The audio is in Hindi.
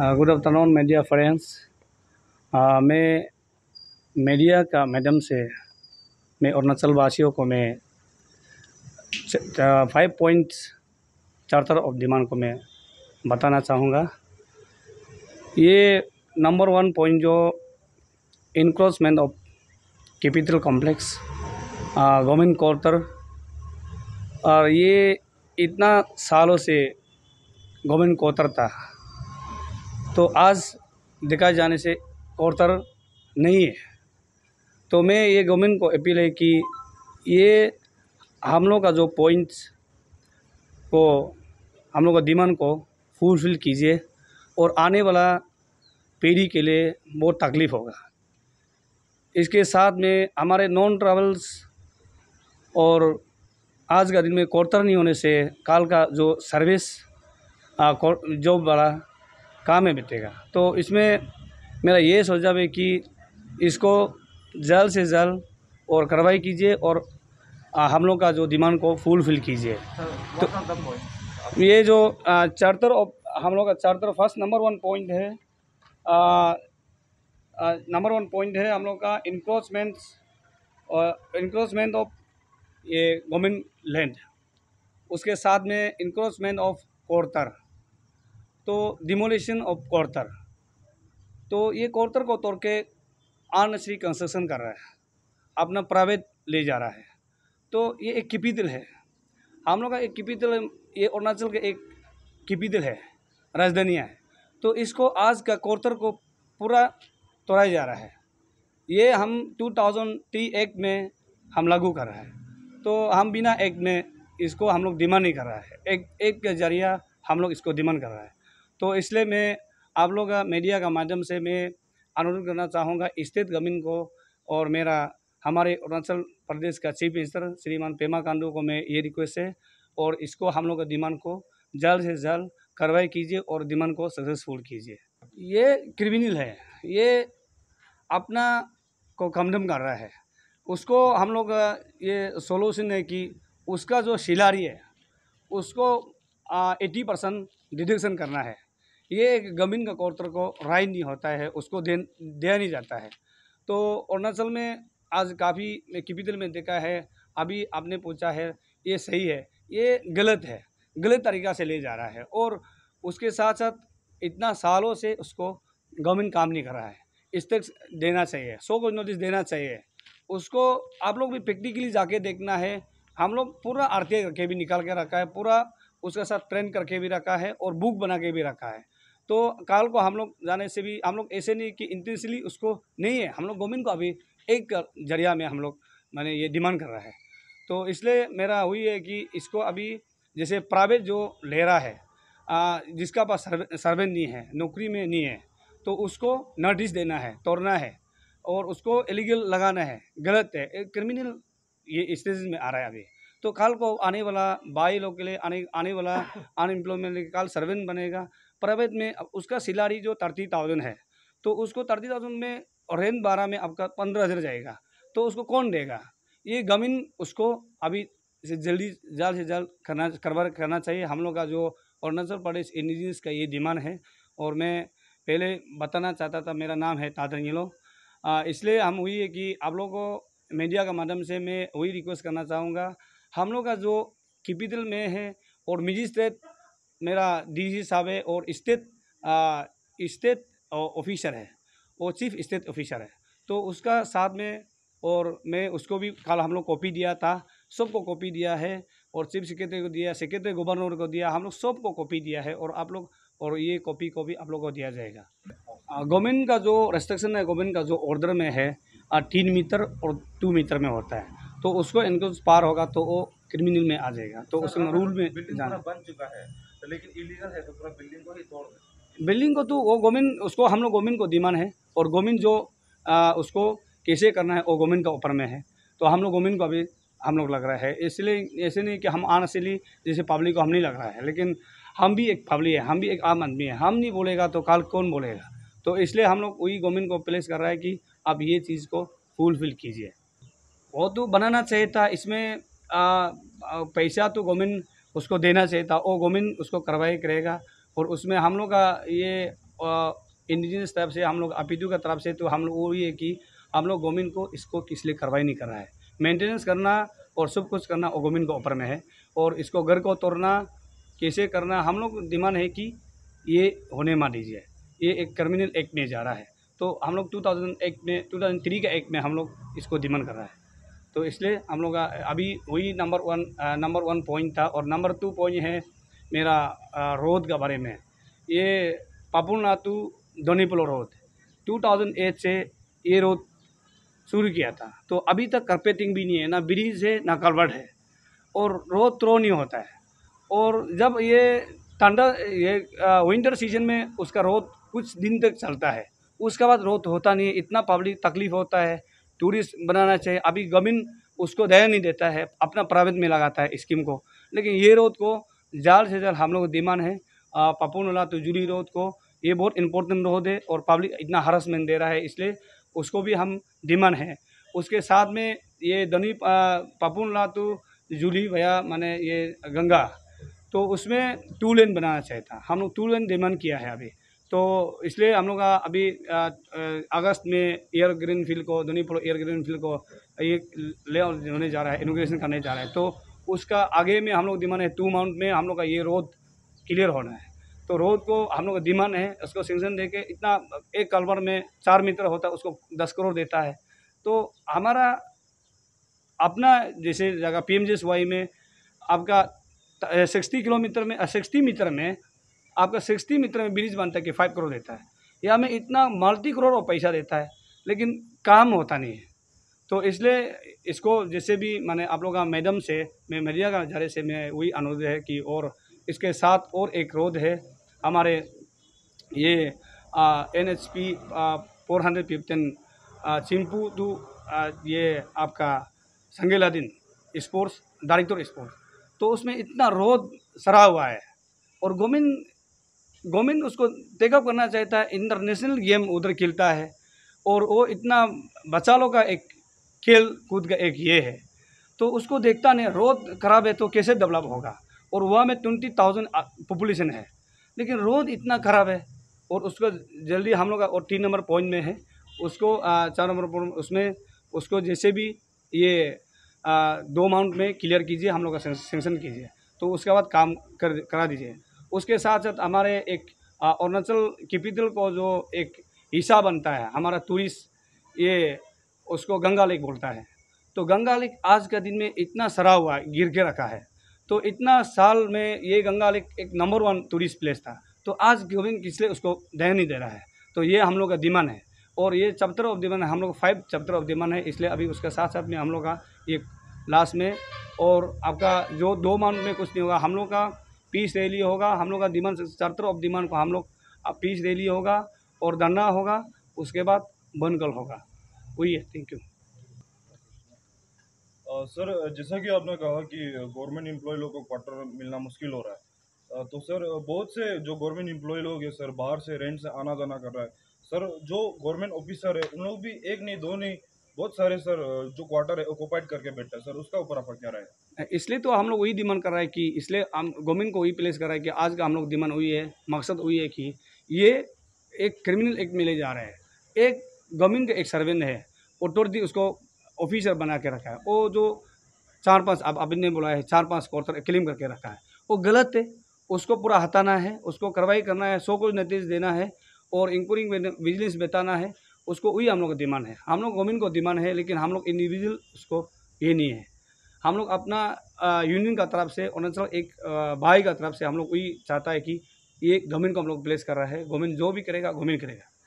गुड आफ्टरनून मीडिया फ्रेंड्स मैं मीडिया का मैडम से मैं अरुणाचल वासियों को मैं five point charter of demand को मैं बताना चाहूँगा ये नंबर वन पॉइंट जो encroachment of capital complex government quarter और ये इतना सालों से गवर्नमेंट क्वार्टर था तो आज देखा जाने से और तर नहीं है तो मैं ये गवर्नमेंट को अपील है कि ये हम लोग का जो पॉइंट्स को हम लोग का डिमांड को फुलफिल कीजिए और आने वाला पीढ़ी के लिए बहुत तकलीफ़ होगा इसके साथ में हमारे नॉन ट्रेवल्स और आज का दिन में कोर्टर नहीं होने से काल का जो सर्विस जॉब वाला काम में बेटे तो इसमें मेरा ये सोचा भाई कि इसको जल्द से जल्द और कार्रवाई कीजिए और हम लोग का जो डिमांड को फुलफिल कीजिए तो ये जो चार्टर ऑफ हम लोग का charter first number one point है नंबर वन पॉइंट है हम लोग का इंक्रोचमेंट और इंक्रोचमेंट ऑफ ये गवर्नमेंट लैंड उसके साथ में इंक्रोचमेंट ऑफ कोर्टर तो डिमोलिशन ऑफ कौरतर तो ये कौरतर को तोड़ के आर कंस्ट्रक्शन कर रहा है अपना प्राइवेट ले जा रहा है तो ये एक किपीतल है हम लोग का एक किपीतल ये अरुणाचल का एक किपीतल है राजधानियाँ है तो इसको आज का कौरतर को पूरा तोड़ाया जा रहा है ये हम 2003 एक्ट में हम लागू कर रहे हैं तो हम बिना एक्ट में इसको हम लोग डिमांड नहीं कर रहा है एक एक के जरिया हम लोग इसको डिमांड कर रहा है तो इसलिए मैं आप लोग मीडिया का माध्यम से मैं अनुरोध करना चाहूँगा स्थित गमीन को और मेरा हमारे अरुणाचल प्रदेश का चीफ मिनिस्टर श्रीमान पेमा कांडू को मैं ये रिक्वेस्ट है और इसको हम लोग डिमांड को जल्द से जल्द कार्रवाई कीजिए और डिमांड को सक्सेसफुल कीजिए ये क्रिमिनल है ये अपना को कमडम कर रहा है उसको हम लोग ये सोल्यूशन है कि उसका जो शिलारी है उसको एट्टी परसेंट डिडक्शन करना है ये गमीन का कौतर को राय नहीं होता है उसको दे दिया नहीं जाता है तो अरुणाचल में आज काफ़ी किपितल में देखा है अभी आपने पूछा है ये सही है ये गलत है गलत तरीक़ा से ले जा रहा है और उसके साथ साथ इतना सालों से उसको गवर्नमेंट काम नहीं कर रहा है इस तक देना चाहिए सो को नोटिस देना चाहिए उसको आप लोग भी प्रैक्टिकली जाके देखना है हम लोग पूरा आरती करके भी निकाल के रखा है पूरा उसके साथ ट्रेन करके भी रखा है और बुक बना के भी रखा है तो काल को हम लोग जाने से भी हम लोग ऐसे नहीं कि इंटेंसली उसको नहीं है हम लोग गवर्नमेंट को अभी एक जरिया में हम लोग मैंने ये डिमांड कर रहा है तो इसलिए मेरा हुई है कि इसको अभी जैसे प्राइवेट जो ले रहा है आ, जिसका पास सर्वे नहीं है नौकरी में नहीं है तो उसको नोटिस देना है तोड़ना है और उसको इलीगल लगाना है गलत है क्रिमिनल ये स्टेज में आ रहा है अभी तो कल को आने वाला बाई लोग के लिए आने आने वाला अनएम्प्लॉयमेंट के कल सर्वेंट बनेगा प्राइवेट में उसका सिलारी जो थर्टी थाउजेंड है तो उसको थर्टी थाउजेंड में रेंट बारह में आपका पंद्रह हज़ार जाएगा तो उसको कौन देगा ये गमीन उसको अभी जल्दी जल्द से जल्द करना करवा करना चाहिए हम लोग का जो अरुणाचल प्रदेश इंडिजिनस का ये डिमांड है और मैं पहले बताना चाहता था मेरा नाम है तादर इसलिए हम हुई है कि आप लोगों को मीडिया के माध्यम से मैं वही रिक्वेस्ट करना चाहूँगा हम लोग का जो कैपिटल में है और मजिस्ट्रेट मेरा डी साहब है और स्टेट स्टेट ऑफिसर है और चीफ स्टेट ऑफिसर है तो उसका साथ में और मैं उसको भी कल हम लोग कॉपी दिया था सबको कॉपी दिया है और चीफ सेक्रेटरी को दिया सेक्रेटरी गवर्नर को दिया हम लोग सबको कॉपी दिया है और आप लोग और ये कॉपी भी आप लोग को दिया जाएगा गवर्नमेंट का जो रेस्ट्रिक्शन है गवर्नमेंट का जो ऑर्डर में है तीन मीटर और टू मीटर में होता है तो उसको इनको पार होगा तो वो क्रिमिनल में आ जाएगा तो उसमें रूल में जाना बन चुका है तो लेकिन इलीगल है तो पूरा बिल्डिंग को ही तोड़ बिल्डिंग को तो वो गोमिन उसको हम लोग गोमिन को दीमान है और गोमिन जो आ, उसको कैसे करना है वो गोमिन का ऊपर में है तो हम लोग गोमिन को अभी हम लोग लग रहा है इसलिए ऐसे नहीं कि हम आनसली जैसे पब्लिक को हम नहीं लग रहा है लेकिन हम भी एक पब्लिक है हम भी एक आम आदमी है हम नहीं बोलेगा तो कल कौन बोलेगा तो इसलिए हम लोग वही गवर्नमेंट को प्लेस कर रहा है कि आप ये चीज़ को फुलफिल कीजिए वो तो बनाना चाहिए था इसमें आ, आ, पैसा तो गवर्नमेंट उसको देना चाहिए था वो गवर्नमेंट उसको कार्रवाई करेगा और उसमें हम लोग का ये इंडिजिनस तरफ से हम लोग अपीजू का तरफ से तो हम लोग वो ये कि हम लोग गवर्नमेंट को इसको किस लिए कार्रवाई नहीं कर रहा है मेंटेनेंस करना और सब कुछ करना वो गवर्नमेंट के ऊपर में है और इसको घर को तोड़ना कैसे करना हम लोग डिमांड है कि ये होने मान लीजिए ये एक क्रिमिनल एक्ट में जा रहा है तो हम लोग एक्ट में टू का एक्ट में हम लोग इसको डिमांड कर रहा है तो इसलिए हम लोग अभी वही number one number one point था और नंबर टू पॉइंट है मेरा रोड के बारे में ये पापुनातू धोनीपुलो रोड 2008 से ये रोड शुरू किया था तो अभी तक कर्पेटिंग भी नहीं है ना ब्रिज है ना करवट है और रोड थ्रो नहीं होता है और जब ये ठंडा ये विंटर सीजन में उसका रोड कुछ दिन तक चलता है उसके बाद रोड होता नहीं है इतना पब्लिक तकलीफ़ होता है टूरिस्ट बनाना चाहिए अभी गवर्नमेंट उसको दया नहीं देता है अपना प्राइवेट में लगाता है स्कीम को लेकिन ये रोड को जल्द से जल्द हम लोग डिमांड है तो तुजुली रोड को ये बहुत इंपॉर्टेंट रोड है और पब्लिक इतना हरसमेंट दे रहा है इसलिए उसको भी हम डिमांड है उसके साथ में ये धनी पपूनला तो जुली भैया माने ये गंगा तो उसमें टू लेन बनाना चाहिए था हम लोग टू लेन डिमांड किया है अभी तो इसलिए हम लोग अभी अगस्त में एयर ग्रीन फील्ड को धोनीपुर एयर ग्रीन फील्ड को ये ले होने जा रहा है इनोग्रेशन करने जा रहा है तो उसका आगे में हम लोग डिमांड है टू माउंट में हम लोग का ये रोड क्लियर होना है तो रोड को हम लोग का डिमांड है उसको सेंक्शन दे के इतना एक कलवर में चार मीटर होता है उसको दस करोड़ देता है तो हमारा अपना जैसे जगह पी एम में आपका सिक्सटी किलोमीटर में सिक्सटी मीटर में आपका सिक्सटी मित्र में ब्रिज बनता है कि फाइव करोड़ देता है या हमें इतना मल्टी करोड़ और पैसा देता है लेकिन काम होता नहीं है तो इसलिए इसको जैसे भी मैंने आप लोग का मैडम से मैं मीडिया का जारे से मैं वही अनुरोध है कि और इसके साथ और एक रोध है हमारे ये N H P four hundred fifteen Chimpu to ये आपका संगेला दिन स्पोर्ट्स डायरेक्टर स्पोर्ट्स तो उसमें इतना रोध सरा हुआ है और गोविंद गवर्नमेंट उसको टेकअप करना चाहता है इंटरनेशनल गेम उधर खेलता है और वो इतना बचालों का एक खेल कूद का एक ये है तो उसको देखता नहीं रोड खराब है तो कैसे डेवलप होगा और वहाँ में ट्वेंटी थाउजेंड पॉपुलेशन है लेकिन रोड इतना ख़राब है और उसको जल्दी हम लोग और तीन नंबर पॉइंट में है उसको चार नंबर उसमें उसको जैसे भी ये आ, दो अमाउंट में क्लियर कीजिए हम लोग का सेंक्शन कीजिए तो उसके बाद काम कर करा दीजिए उसके साथ साथ हमारे एक अरुणाचल कैपिटल को जो एक हिस्सा बनता है हमारा टूरिस्ट ये उसको गंगा लेक बोलता है तो गंगा लेक आज के दिन में इतना सरा हुआ गिर के रखा है तो इतना साल में ये गंगा लेक एक नंबर वन टूरिस्ट प्लेस था तो आज गोविंद किसलिए उसको ध्यान नहीं दे रहा है तो ये हम लोग का दिमन है और ये चैप्टर ऑफ दिमन है हम लोग फाइव चैप्टर ऑफ दिमन है इसलिए अभी उसके साथ साथ में हम लोग का ये लास्ट में और आपका जो दो मंथ में कुछ नहीं होगा हम लोग का पीस रैली होगा हम लोग का दिमन चैप्टर ऑफ दिमन को हम लोग पीस रैली होगा और धरना होगा उसके बाद बनकल होगा वही है थैंक यू सर जैसा कि आपने कहा कि गवर्नमेंट एम्प्लॉय लोग को क्वार्टर मिलना मुश्किल हो रहा है तो सर बहुत से जो गवर्नमेंट एम्प्लॉय लोग हैं सर बाहर से रेंट से आना जाना कर रहा है सर जो गवर्नमेंट ऑफिसर है उन लोग भी एक नहीं दो नहीं बहुत सारे सर जो क्वार्टर है ऑक्यूपाइड करके बैठता है सर उसका ऊपर अफर क्या रहा है इसलिए तो हम लोग वही डिमांड कर रहा है कि इसलिए हम गवर्नमेंट को वही प्लेस कर रहा है कि आज का हम लोग डिमांड हुई है मकसद हुई है कि ये एक क्रिमिनल एक्ट में ले जा रहा है एक गवर्नमेंट का एक सर्वेंट है दी उसको ऑफिसर बना के रखा है वो जो चार पाँच अब अभी ने बुलाया है चार पाँच क्वार्टर क्लेम करके रखा है वो गलत है उसको पूरा हटाना है उसको कार्रवाई करना है सौ को नतीज देना है और इंक्वरिंग विजिलेंस बताना है उसको वही हम लोग का डिमांड है हम लोग गवर्नमेंट को डिमांड है लेकिन हम लोग इंडिविजुअल उसको ये नहीं है हम लोग अपना यूनियन का तरफ से अरुणाचल एक भाई का तरफ से हम लोग वही चाहता है कि ये गवर्नमेंट को हम लोग प्लेस कर रहा है गवर्नमेंट जो भी करेगा गवर्नमेंट करेगा